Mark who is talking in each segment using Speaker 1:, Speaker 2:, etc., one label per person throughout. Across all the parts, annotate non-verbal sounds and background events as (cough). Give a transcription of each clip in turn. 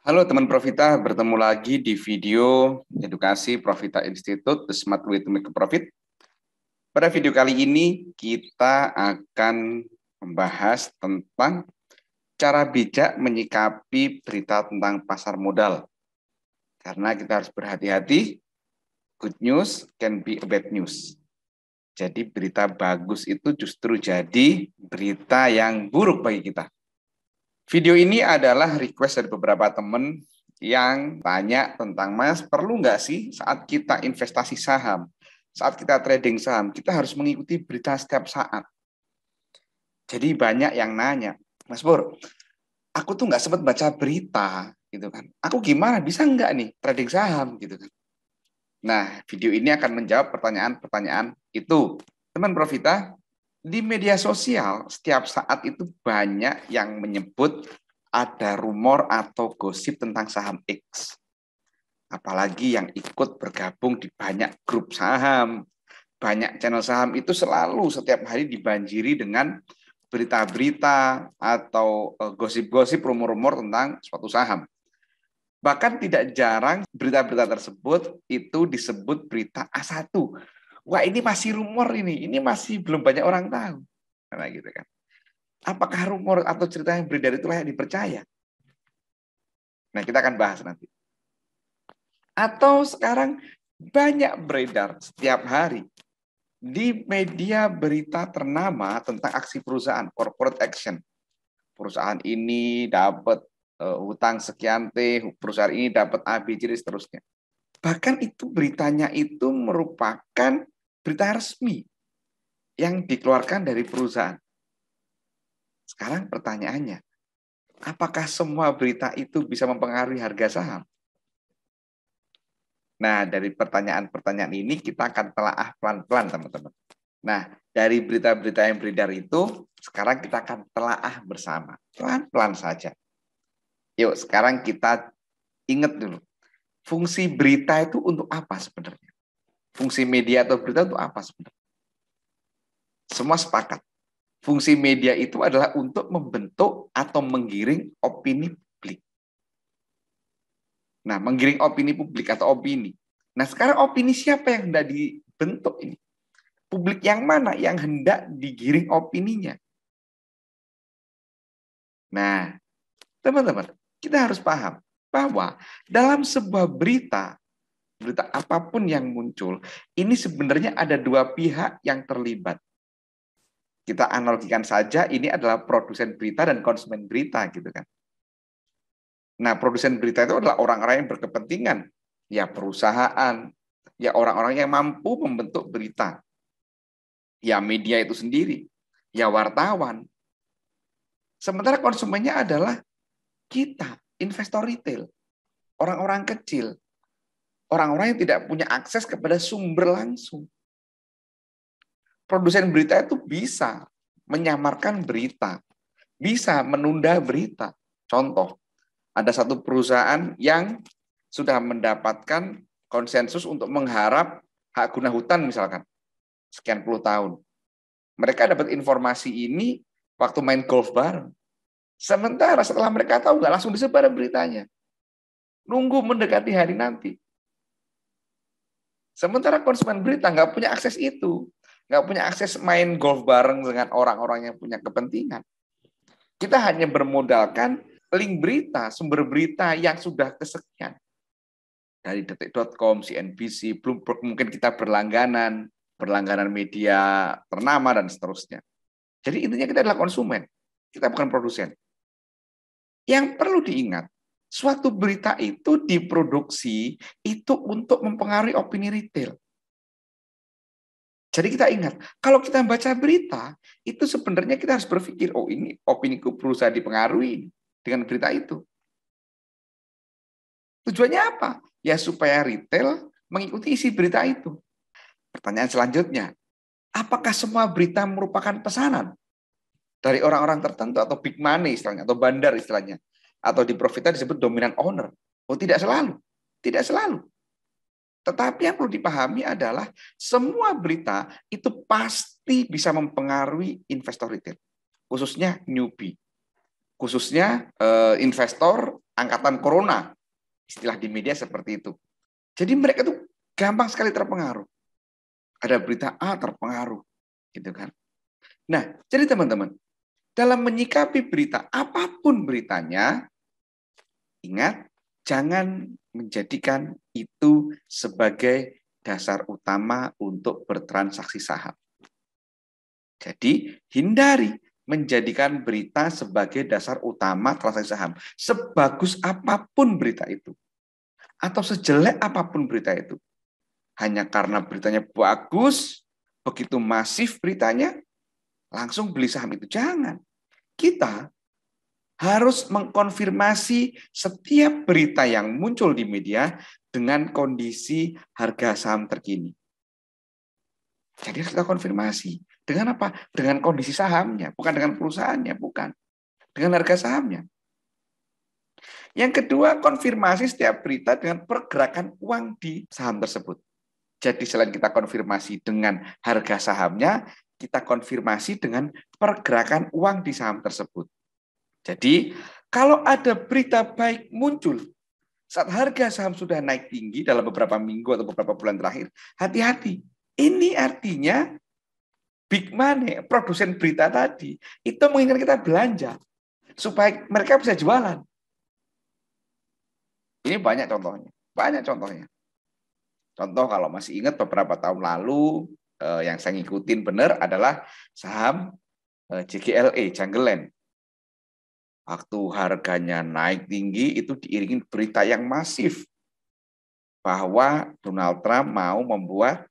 Speaker 1: Halo teman Profita, bertemu lagi di video edukasi Profita Institute, The Smart Way to Make a Profit. Pada video kali ini kita akan membahas tentang cara bijak menyikapi berita tentang pasar modal. Karena kita harus berhati-hati, good news can be a bad news. Jadi berita bagus itu justru jadi berita yang buruk bagi kita. Video ini adalah request dari beberapa teman yang tanya tentang Mas, perlu nggak sih saat kita investasi saham, saat kita trading saham, kita harus mengikuti berita setiap saat. Jadi banyak yang nanya, Mas Bur, aku tuh nggak sempat baca berita, gitu kan. Aku gimana bisa nggak nih trading saham, gitu kan. Nah, video ini akan menjawab pertanyaan-pertanyaan itu. Teman Profita, di media sosial setiap saat itu banyak yang menyebut ada rumor atau gosip tentang saham X. Apalagi yang ikut bergabung di banyak grup saham, banyak channel saham itu selalu setiap hari dibanjiri dengan berita-berita atau e, gosip-gosip rumor-rumor tentang suatu saham. Bahkan tidak jarang berita-berita tersebut itu disebut berita A1 wah ini masih rumor ini, ini masih belum banyak orang tahu. Nah, gitu kan. Apakah rumor atau cerita yang beredar itu layak dipercaya? Nah, kita akan bahas nanti. Atau sekarang banyak beredar setiap hari di media berita ternama tentang aksi perusahaan, corporate action. Perusahaan ini dapat uh, hutang sekian T, perusahaan ini dapat ABC, seterusnya. Bahkan itu beritanya itu merupakan berita resmi yang dikeluarkan dari perusahaan. Sekarang pertanyaannya, apakah semua berita itu bisa mempengaruhi harga saham? Nah, dari pertanyaan-pertanyaan ini kita akan telaah pelan-pelan, teman-teman. Nah, dari berita-berita yang beredar itu, sekarang kita akan telaah bersama. Pelan-pelan saja. Yuk, sekarang kita ingat dulu fungsi berita itu untuk apa sebenarnya? Fungsi media atau berita untuk apa sebenarnya? Semua sepakat. Fungsi media itu adalah untuk membentuk atau menggiring opini publik. Nah, menggiring opini publik atau opini. Nah, sekarang opini siapa yang hendak dibentuk ini? Publik yang mana yang hendak digiring opininya? Nah, teman-teman, kita harus paham bahwa dalam sebuah berita, berita apapun yang muncul, ini sebenarnya ada dua pihak yang terlibat. Kita analogikan saja, ini adalah produsen berita dan konsumen berita gitu kan. Nah, produsen berita itu adalah orang-orang yang berkepentingan, ya perusahaan, ya orang-orang yang mampu membentuk berita, ya media itu sendiri, ya wartawan. Sementara konsumennya adalah kita, investor retail, orang-orang kecil, orang-orang yang tidak punya akses kepada sumber langsung. Produsen berita itu bisa menyamarkan berita, bisa menunda berita. Contoh, ada satu perusahaan yang sudah mendapatkan konsensus untuk mengharap hak guna hutan misalkan sekian puluh tahun. Mereka dapat informasi ini waktu main golf bareng. Sementara setelah mereka tahu nggak langsung disebar beritanya. Nunggu mendekati hari nanti. Sementara konsumen berita nggak punya akses itu. Nggak punya akses main golf bareng dengan orang-orang yang punya kepentingan. Kita hanya bermodalkan link berita, sumber berita yang sudah kesekian. Dari detik.com, CNBC, Bloomberg, mungkin kita berlangganan, berlangganan media ternama, dan seterusnya. Jadi intinya kita adalah konsumen, kita bukan produsen. Yang perlu diingat, suatu berita itu diproduksi itu untuk mempengaruhi opini retail. Jadi kita ingat, kalau kita baca berita, itu sebenarnya kita harus berpikir, oh ini opini ku perusahaan dipengaruhi dengan berita itu. Tujuannya apa? Ya supaya retail mengikuti isi berita itu. Pertanyaan selanjutnya, apakah semua berita merupakan pesanan? dari orang-orang tertentu atau big money istilahnya atau bandar istilahnya atau di profitnya disebut dominan owner. Oh tidak selalu, tidak selalu. Tetapi yang perlu dipahami adalah semua berita itu pasti bisa mempengaruhi investor retail, khususnya newbie, khususnya eh, investor angkatan corona, istilah di media seperti itu. Jadi mereka tuh gampang sekali terpengaruh. Ada berita A terpengaruh, gitu kan? Nah, jadi teman-teman, dalam menyikapi berita, apapun beritanya, ingat, jangan menjadikan itu sebagai dasar utama untuk bertransaksi saham. Jadi, hindari menjadikan berita sebagai dasar utama transaksi saham. Sebagus apapun berita itu, atau sejelek apapun berita itu, hanya karena beritanya bagus, begitu masif beritanya, langsung beli saham itu. Jangan. Kita harus mengkonfirmasi setiap berita yang muncul di media dengan kondisi harga saham terkini. Jadi harus kita konfirmasi. Dengan apa? Dengan kondisi sahamnya, bukan dengan perusahaannya, bukan. Dengan harga sahamnya. Yang kedua, konfirmasi setiap berita dengan pergerakan uang di saham tersebut. Jadi selain kita konfirmasi dengan harga sahamnya, kita konfirmasi dengan pergerakan uang di saham tersebut. Jadi, kalau ada berita baik muncul saat harga saham sudah naik tinggi dalam beberapa minggu atau beberapa bulan terakhir, hati-hati. Ini artinya big money, produsen berita tadi, itu menginginkan kita belanja supaya mereka bisa jualan. Ini banyak contohnya, banyak contohnya. Contoh kalau masih ingat beberapa tahun lalu uh, yang saya ngikutin benar adalah saham uh, eh, CGLE, e, Janggeland. Waktu harganya naik tinggi itu diiringi berita yang masif bahwa Donald Trump mau membuat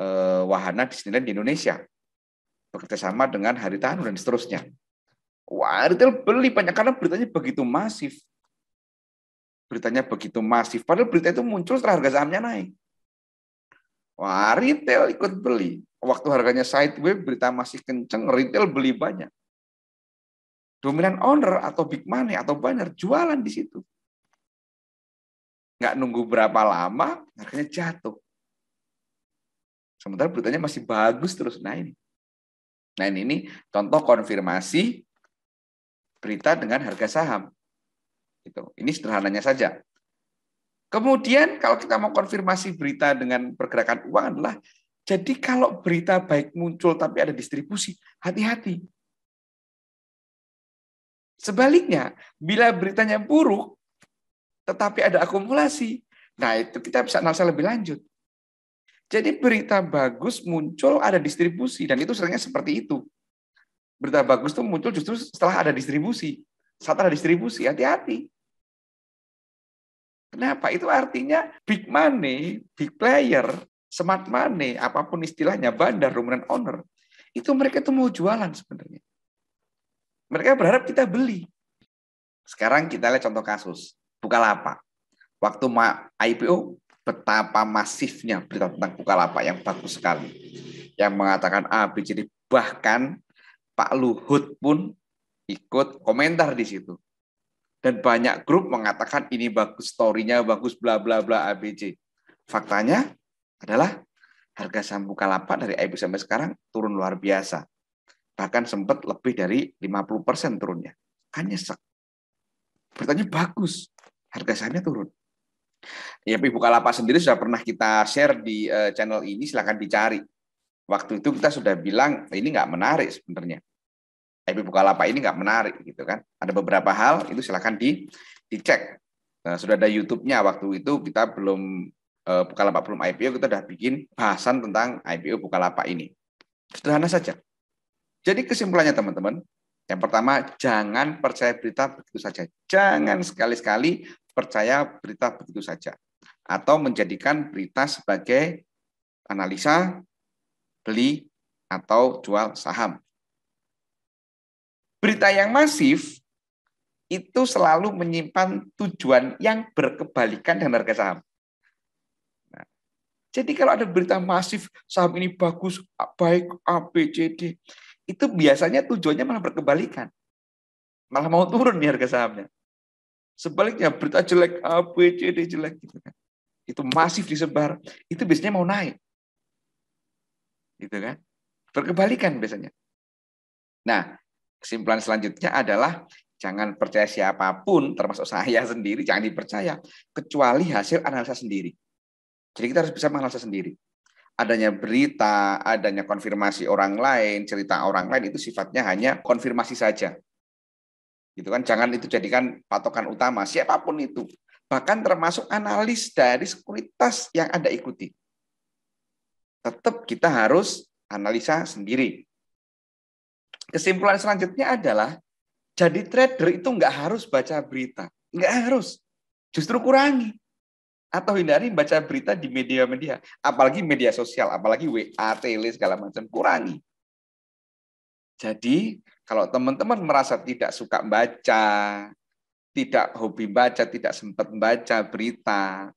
Speaker 1: uh, wahana dan di Indonesia bekerjasama dengan Hari Haritano dan seterusnya. Wah, retail beli banyak karena beritanya begitu masif. Beritanya begitu masif. Padahal berita itu muncul setelah harga sahamnya naik. Wah, retail ikut beli. Waktu harganya sideways, berita masih kenceng, retail beli banyak. Dominan owner atau big money atau banner jualan di situ. Nggak nunggu berapa lama, harganya jatuh. Sementara beritanya masih bagus terus. Nah ini. Nah ini contoh konfirmasi berita dengan harga saham. Gitu, Ini sederhananya saja. Kemudian kalau kita mau konfirmasi berita dengan pergerakan uang adalah jadi kalau berita baik muncul tapi ada distribusi, hati-hati. Sebaliknya, bila beritanya buruk tetapi ada akumulasi, nah itu kita bisa analisa lebih lanjut. Jadi berita bagus muncul ada distribusi dan itu seringnya seperti itu. Berita bagus itu muncul justru setelah ada distribusi. Saat ada distribusi, hati-hati. Kenapa? Itu artinya big money, big player, smart money, apapun istilahnya, bandar, rumunan owner, itu mereka itu mau jualan sebenarnya. Mereka berharap kita beli. Sekarang kita lihat contoh kasus. Bukalapak. Waktu IPO, betapa masifnya berita tentang Bukalapak yang bagus sekali. Yang mengatakan A, B, jadi bahkan Pak Luhut pun ikut komentar di situ dan banyak grup mengatakan ini bagus storynya bagus bla bla bla ABC. Faktanya adalah harga saham Bukalapak dari IPO sampai sekarang turun luar biasa. Bahkan sempat lebih dari 50% turunnya. Kan nyesek. Bertanya bagus, harga sahamnya turun. Ya, Ibu Kalapa sendiri sudah pernah kita share di eh, channel ini, silahkan dicari. Waktu itu kita sudah bilang, ini nggak menarik sebenarnya. IP Bukalapak ini nggak menarik gitu kan. Ada beberapa hal itu silahkan di dicek. Nah, sudah ada YouTube-nya waktu itu kita belum eh, Bukalapak belum IPO kita sudah bikin bahasan tentang IPO Bukalapak ini. Sederhana saja. Jadi kesimpulannya teman-teman, yang pertama jangan percaya berita begitu saja. Jangan sekali-sekali percaya berita begitu saja atau menjadikan berita sebagai analisa beli atau jual saham Berita yang masif itu selalu menyimpan tujuan yang berkebalikan dengan harga saham. Nah, jadi kalau ada berita masif saham ini bagus, baik A, itu biasanya tujuannya malah berkebalikan. Malah mau turun nih harga sahamnya. Sebaliknya berita jelek A, jelek gitu kan. Itu masif disebar, itu biasanya mau naik. Gitu kan. Berkebalikan biasanya. Nah, kesimpulan selanjutnya adalah jangan percaya siapapun, termasuk saya (laughs) sendiri, jangan dipercaya, kecuali hasil analisa sendiri. Jadi kita harus bisa menganalisa sendiri. Adanya berita, adanya konfirmasi orang lain, cerita orang lain itu sifatnya hanya konfirmasi saja. Gitu kan, jangan itu jadikan patokan utama siapapun itu. Bahkan termasuk analis dari sekuritas yang Anda ikuti. Tetap kita harus analisa sendiri Kesimpulan selanjutnya adalah jadi trader itu nggak harus baca berita, nggak harus, justru kurangi atau hindari baca berita di media-media, apalagi media sosial, apalagi WA, tele segala macam kurangi. Jadi kalau teman-teman merasa tidak suka baca, tidak hobi baca, tidak sempat baca berita,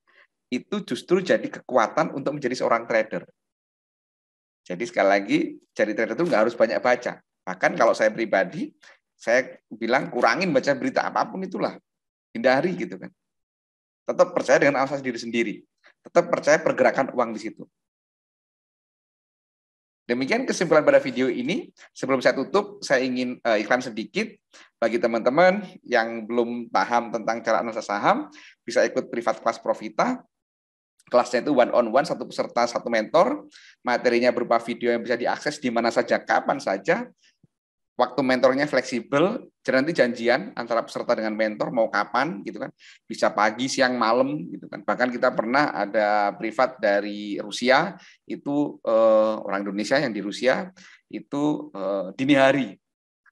Speaker 1: itu justru jadi kekuatan untuk menjadi seorang trader. Jadi sekali lagi, jadi trader itu nggak harus banyak baca. Bahkan kalau saya pribadi, saya bilang kurangin baca berita apapun itulah. Hindari gitu kan. Tetap percaya dengan alasan diri sendiri. Tetap percaya pergerakan uang di situ. Demikian kesimpulan pada video ini. Sebelum saya tutup, saya ingin uh, iklan sedikit bagi teman-teman yang belum paham tentang cara analisa saham, bisa ikut privat kelas Profita. Kelasnya itu one on one, satu peserta, satu mentor. Materinya berupa video yang bisa diakses di mana saja, kapan saja waktu mentornya fleksibel, jadi nanti janjian antara peserta dengan mentor mau kapan gitu kan, bisa pagi, siang, malam gitu kan. Bahkan kita pernah ada privat dari Rusia itu eh, orang Indonesia yang di Rusia itu eh, dini hari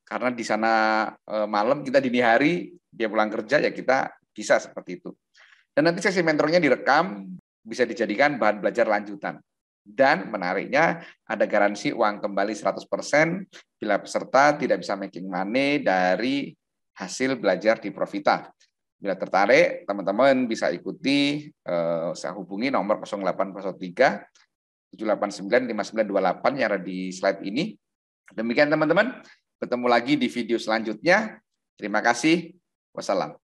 Speaker 1: karena di sana eh, malam kita dini hari dia pulang kerja ya kita bisa seperti itu. Dan nanti sesi mentornya direkam bisa dijadikan bahan belajar lanjutan. Dan menariknya ada garansi uang kembali 100% bila peserta tidak bisa making money dari hasil belajar di Profita. Bila tertarik, teman-teman bisa ikuti, eh, saya hubungi nomor 0803 789 5928 yang ada di slide ini. Demikian teman-teman, bertemu lagi di video selanjutnya. Terima kasih. Wassalam.